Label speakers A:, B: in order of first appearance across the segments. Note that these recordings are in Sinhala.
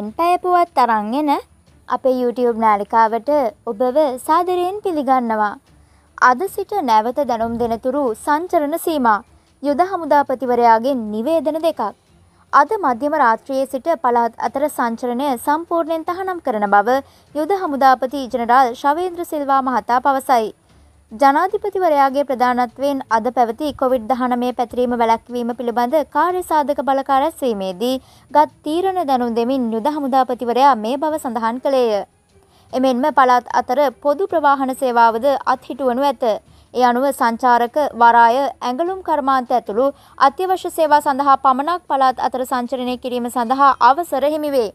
A: වෙන් පැයපුවත් තරන් එන අපේ YouTube නාලිකාවට ඔබව සාදරයෙන් පිළිගන්නවා. අද සිට නැවත දැනුම් දෙනතුරු සංචරණ සීමා යුද හමුදාපතිවරයාගේ නිවේදන දෙකක්. අද මධ්‍යම රාත්‍රියයේ සිට පළාත් අතර සංචරණය සම්පූර්ණයෙන් තහනම් කරන බව යුද හමුදාපති ජනරාල් ශවේන්ද්‍ර සිල්වා මහතා පවසයි. ජනාධිපතිවරයාගේ ප්‍රධානත්වයෙන් අද පැවති කොවිඩ්-19 පැතිරීම වැළැක්වීම පිළිබඳ කාර්යසාධක බලකා රැස්වීමේදී ගත් තීරණ දැනුම් දෙමින් යුද හමුදාපතිවරයා මේ බව සඳහන් කළේය. එමෙන්ම පළාත් අතර පොදු ප්‍රවාහන සේවාවද අත්හිටුවනු ඇත. ඒ අනුව සංචාරක, වරාය, ඇඟලුම් කර්මාන්ත ඇතුළු අත්‍යවශ්‍ය සේවා සඳහා පමණක් පළාත් අතර සංචරණය කිරීම සඳහා අවසර හිමිවේ.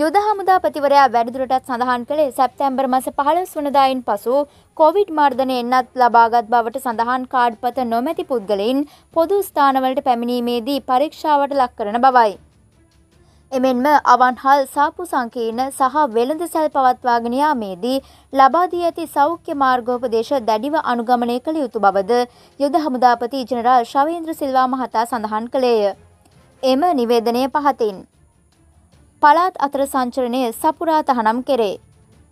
A: යුද හමුදාපතිවරයා වැඩිදුරටත් සඳහන් කළේ සැප්තැම්බර් මස 15 වනදායින් පසු කොවිඩ් මර්ධනය එන්නත් ලබාගත් බවට සඳහන් කාඩ්පත නොමැති පුද්ගලයින් පොදු ස්ථානවලට පැමිණීමේදී පරීක්ෂාවට ලක් කරන බවයි. එමෙන්ම අවන්හල් සාපු සංකීර්ණ සහ වෙළඳ සැල් පවත්වාගෙන යාමේදී ලබා දී ඇති සෞඛ්‍ය මාර්ගෝපදේශ දැඩිව අනුගමනය කළ යුතු බවද යුද හමුදාපති ජනරාල් ශවේන්ද්‍ර සිල්වා මහතා සඳහන් කළේය. එම නිවේදනය පහතින් පළාත් අතර සංචරණය සපුරා තහනම් කෙරේ.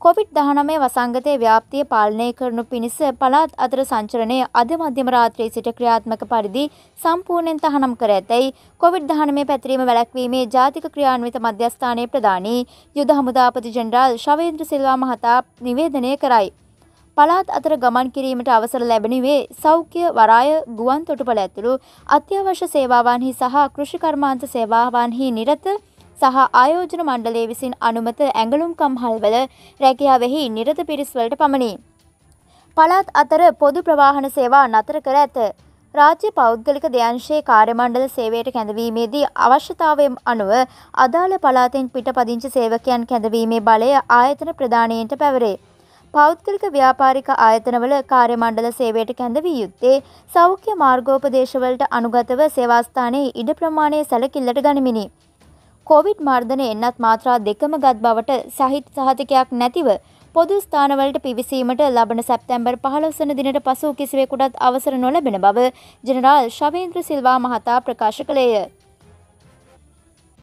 A: කොවිD-19 වසංගතය ව්‍යාප්තිය පාලනය කරනු පිණිස පළාත් අතර සංචරණය අද මධ්‍යම රාත්‍රී සිට ක්‍රියාත්මක පරිදි සම්පූර්ණයෙන් තහනම් කර ඇතැයි කොවිD-19 පැතිරීම වැළැක්වීමේ ජාතික ක්‍රියාන්විත මධ්‍යස්ථානයේ ප්‍රධානී යුද හමුදාපති ජෙනරාල් ශවේන්ද්‍ර සිල්වා මහතා නිවේදනය කරයි. පළාත් අතර ගමන් කිරීමට අවසර ලැබෙනුවේ සෞඛ්‍ය වරාය ගුවන් තොටුපළ ඇතුළු අත්‍යවශ්‍ය සේවාවන්හි සහ කෘෂිකර්මාන්ත සේවාවන්හි නිරත සහ ආයෝජන මණ්ඩලය විසින් අනුමත ඇඟලුම්කම්හල්වල රැකියාවෙහි නිරත පිරිස්වලට පමණි. පළාත් අතර පොදු ප්‍රවාහන සේවා නතර කර ඇත. රාජ්‍ය පෞද්ගලික දෙයංශයේ කාර්යමණ්ඩල සේවයට කැඳවීමේදී අවශ්‍යතාවයෙන් අනුව අදාළ පළාතෙන් පිටපදිංචි සේවකයන් කැඳවීමේ බලය ආයතන ප්‍රධානයන්ට පැවරේ. පෞද්ගලික ව්‍යාපාරික ආයතනවල කාර්යමණ්ඩල සේවයට කැඳවී යුත්තේ සෞඛ්‍ය මාර්ගෝපදේශවලට අනුගතව සේවාස්ථානයේ ඉඩ ප්‍රමාණය සැලකිල්ලට ගනිමිනි. කොවිඩ් මර්ධනය එන්නත් මාත්‍රා දෙකම ගත් බවට සහිත සහතිකයක් නැතිව පොදු ස්ථානවලට පිවිසීමට ලබන සැප්තැම්බර් පහලොස්සන දිනට පසු කිසිවෙකුටත් අවසර නොලැබෙන බව ජනරාල් ශවේන්ද්‍ර සිල්වා මහතා ප්‍රකාශ කළේය.